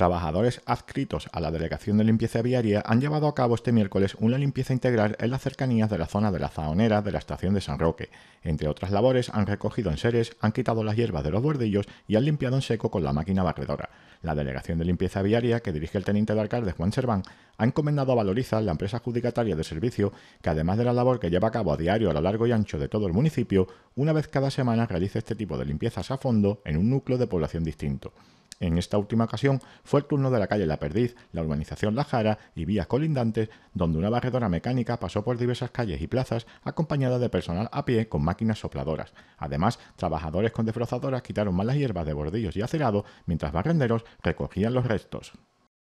Trabajadores adscritos a la Delegación de Limpieza Viaria han llevado a cabo este miércoles una limpieza integral en las cercanías de la zona de la Zahonera de la estación de San Roque. Entre otras labores, han recogido enseres, han quitado las hierbas de los bordillos y han limpiado en seco con la máquina barredora. La Delegación de Limpieza Viaria, que dirige el teniente de alcalde Juan Serván, ha encomendado a Valoriza, la empresa adjudicataria de servicio, que además de la labor que lleva a cabo a diario a lo largo y ancho de todo el municipio, una vez cada semana realice este tipo de limpiezas a fondo en un núcleo de población distinto. En esta última ocasión fue el turno de la calle La Perdiz, la urbanización La Jara y vías colindantes, donde una barredora mecánica pasó por diversas calles y plazas acompañada de personal a pie con máquinas sopladoras. Además, trabajadores con desbrozadoras quitaron malas hierbas de bordillos y acerado, mientras barrenderos recogían los restos.